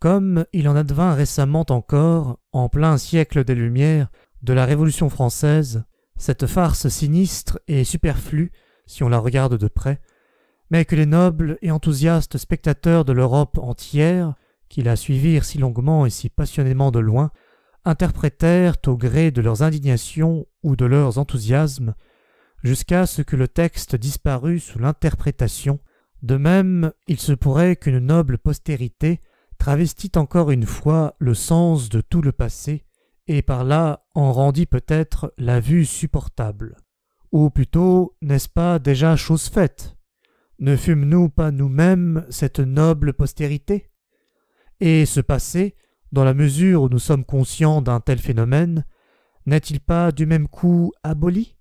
Comme il en advint récemment encore, en plein siècle des Lumières, de la Révolution française, cette farce sinistre et superflue, si on la regarde de près, mais que les nobles et enthousiastes spectateurs de l'Europe entière, qui la suivirent si longuement et si passionnément de loin, interprétèrent au gré de leurs indignations ou de leurs enthousiasmes, jusqu'à ce que le texte disparût sous l'interprétation de même, il se pourrait qu'une noble postérité travestit encore une fois le sens de tout le passé, et par là en rendit peut-être la vue supportable. Ou plutôt, n'est-ce pas déjà chose faite Ne fûmes-nous pas nous-mêmes cette noble postérité Et ce passé, dans la mesure où nous sommes conscients d'un tel phénomène, n'est-il pas du même coup aboli